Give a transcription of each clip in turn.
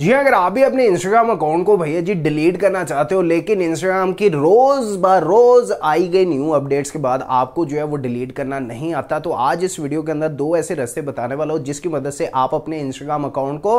जी अगर आप भी अपने इंस्टाग्राम अकाउंट को भैया जी डिलीट करना चाहते हो लेकिन इंस्टाग्राम की रोज बार रोज आई गई न्यू अपडेट्स के बाद आपको जो है वो डिलीट करना नहीं आता तो आज इस वीडियो के अंदर दो ऐसे रस्ते बताने वाला हूँ जिसकी मदद से आप अपने इंस्टाग्राम अकाउंट को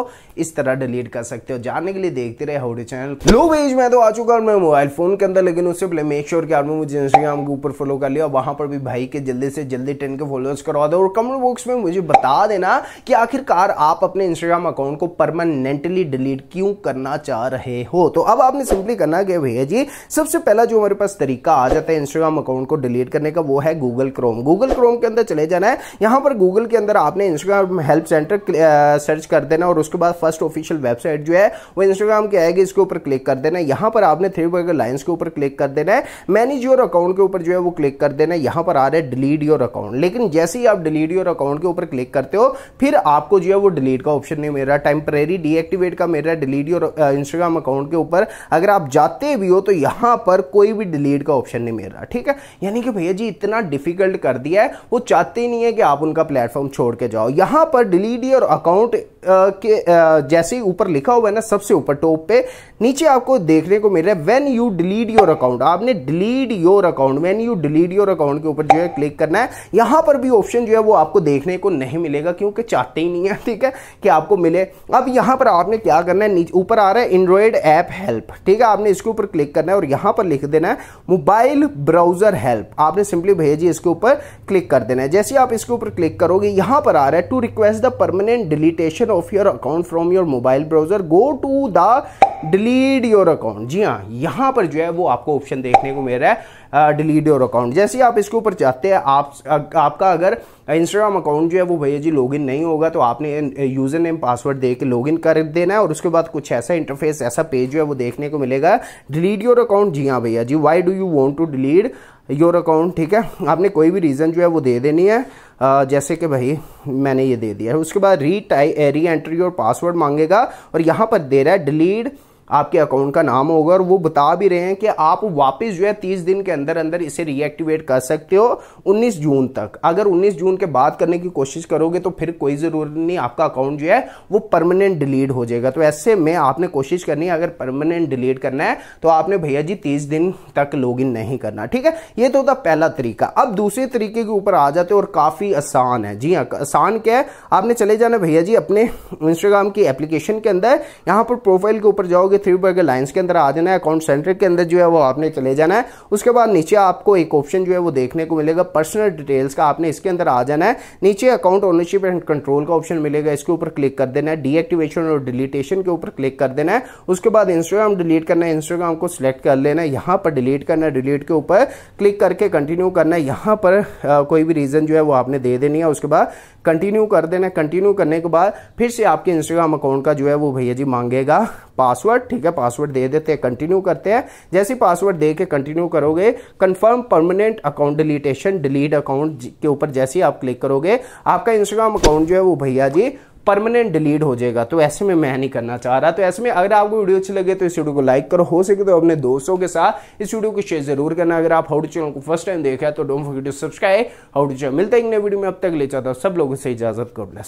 इस तरह डिलीट कर सकते हो जानने के लिए देखते रहे हाउडी चैनल लो भेज मैं तो आ चुका हूँ मैं मोबाइल फोन के अंदर लेकिन उससे पहले मेक श्योर कि आपने मुझे इंस्टाग्राम के ऊपर फॉलो कर लिया और वहां पर भी भाई के जल्दी से जल्दी टेन के फॉलोअर्स करवा दो और कमेंट बॉक्स में मुझे बता देना कि आखिरकार आप अपने इंस्टाग्राम अकाउंट को परमानेंटली डिलीट क्यों करना चाह रहे हो तो अब आपने सिंपली करना क्या भैया जी सबसे पहला जो हमारे पास तरीका आ जाता है इंस्टाग्राम अकाउंट को डिलीट करने का वो है गूगल क्रोम गूगल क्रोम के अंदर चले जाना है यहां पर गूगल के अंदर आपने इंस्टाग्राम हेल्प सेंटर सर्च कर देना और उसके बाद फर्स्ट ऑफिशियल वेबसाइट जो है वो इंस्टाग्राम की आएगी इसके ऊपर क्लिक कर देना यहां पर आपने थ्री बर्गर लाइन्स के ऊपर क्लिक कर देना है मैनेज योर अकाउंट के ऊपर जो है वो क्लिक कर देना है पर आ रहा है डिलीट योर अकाउंट लेकिन जैसे ही आप डिलीट योर अकाउंट के ऊपर क्लिक करते हो फिर आपको जो है वो डिलीट का ऑप्शन नहीं मिल रहा टेम्परेरी डीएक्टिवेट का मेरा डिलीट और इंस्टाग्राम अकाउंट के ऊपर अगर आप जाते भी हो तो यहां पर कोई भी डिलीट का ऑप्शन नहीं मिल रहा ठीक है यानी कि भैया जी इतना डिफिकल्ट कर दिया है वो चाहते नहीं है कि आप उनका प्लेटफॉर्म छोड़ के जाओ यहां पर डिलीट और अकाउंट के जैसे ही ऊपर लिखा हुआ है ना सबसे ऊपर टॉप पे नीचे आपको देखने को मिल रहा है when you delete your account आपने delete your account when you delete your account के ऊपर जो है क्लिक करना है यहां पर भी ऑप्शन जो है वो आपको देखने को नहीं मिलेगा क्योंकि चाहते ही नहीं है ठीक है कि आपको मिले अब यहां पर आपने क्या करना है नीचे ऊपर आ रहा है एंड्रॉयड ऐप हेल्प ठीक है आपने इसके ऊपर क्लिक करना है और यहां पर लिख देना है मोबाइल ब्राउजर हेल्प आपने सिंपली भेजिए इसके ऊपर क्लिक कर देना है जैसे आप इसके ऊपर क्लिक करोगे यहां पर आ रहा है to request the permanent deletion of your account from your mobile browser go to the delete your account जी हाँ यहाँ पर जो है वो आपको ऑप्शन देखने को मिल रहा है डिलीट योर अकाउंट जैसे ही आप इसके ऊपर चाहते हैं आप आपका अगर इंस्टाग्राम अकाउंट जो है वो भैया जी लॉगिन नहीं होगा तो आपने यूज़र नेम पासवर्ड दे के लॉगिन कर देना है और उसके बाद कुछ ऐसा इंटरफेस ऐसा पेज जो है वो देखने को मिलेगा डिलीट योर अकाउंट जी हाँ भैया जी why do you want to delete your account ठीक है आपने कोई भी रीज़न जो है वो दे देनी है आ, जैसे कि भाई मैंने ये दे दिया है उसके बाद री टाई री एंटर योर पासवर्ड मांगेगा और यहाँ पर दे रहा है डिलीट आपके अकाउंट का नाम होगा और वो बता भी रहे हैं कि आप वापस जो है तीस दिन के अंदर अंदर इसे रीएक्टिवेट कर सकते हो उन्नीस जून तक अगर उन्नीस जून के बाद करने की कोशिश करोगे तो फिर कोई ज़रूरत नहीं आपका अकाउंट जो है वो परमानेंट डिलीट हो जाएगा तो ऐसे में आपने कोशिश करनी है अगर परमानेंट डिलीट करना है तो आपने भैया जी तीस दिन तक लॉग नहीं करना ठीक है ये तो था पहला तरीका अब दूसरे तरीके के ऊपर आ जाते और काफ़ी आसान है जी हाँ आसान क्या है आपने चले जाना भैया जी अपने इंस्टाग्राम की एप्लीकेशन के अंदर यहाँ पर प्रोफाइल के ऊपर जाओगे थ्री बर्गर लाइन्स के अंदर आ जाना है अकाउंट सेंटर के अंदर जो है वो आपने चले जाना है उसके बाद नीचे आपको एक ऑप्शन जो है वो देखने को मिलेगा पर्सनल डिटेल्स का आपने इसके अंदर आ जाना है नीचे अकाउंट ओनरशिप एंड कंट्रोल का ऑप्शन मिलेगा इसके ऊपर क्लिक कर देना है डीएक्टिवेशन और डिलीटेशन के ऊपर क्लिक कर देना है उसके बाद इंस्टाग्राम डिलीट करना है इंस्टाग्राम को सिलेक्ट कर लेना है यहाँ पर डिलीट करना है डिलीट के ऊपर क्लिक करके कंटिन्यू करना है यहाँ पर कोई भी रीज़न जो है वो आपने दे देनी है उसके बाद कंटिन्यू कर देना है कंटिन्यू करने के बाद फिर से आपके इंस्टाग्राम अकाउंट का जो है वो भैया जी मांगेगा पासवर्ड ठीक है पासवर्ड दे देते हैं कंटिन्यू करते हैं जैसे पासवर्ड दे के कंटिन्यू करोगे confirm permanent account deletion delete account के ऊपर जैसे ही आप क्लिक करोगे आपका इंस्टाग्राम अकाउंट जो है वो भैया जी परमानेंट डिलीट हो जाएगा तो ऐसे में मैं नहीं करना चाह रहा तो ऐसे में अगर आपको वीडियो अच्छी लगे तो इस वीडियो को लाइक करो हो सके तो अपने दोस्तों के साथ इस वीडियो को शेयर जरूर करना अगर आप हाउडी चैनल को फर्स्ट टाइम देखा तो don't forget to subscribe Howdy channel मिलता है एक नए वीडियो में अब तक ले जाता हूँ सब लोगों से इजाजत को ब्लेस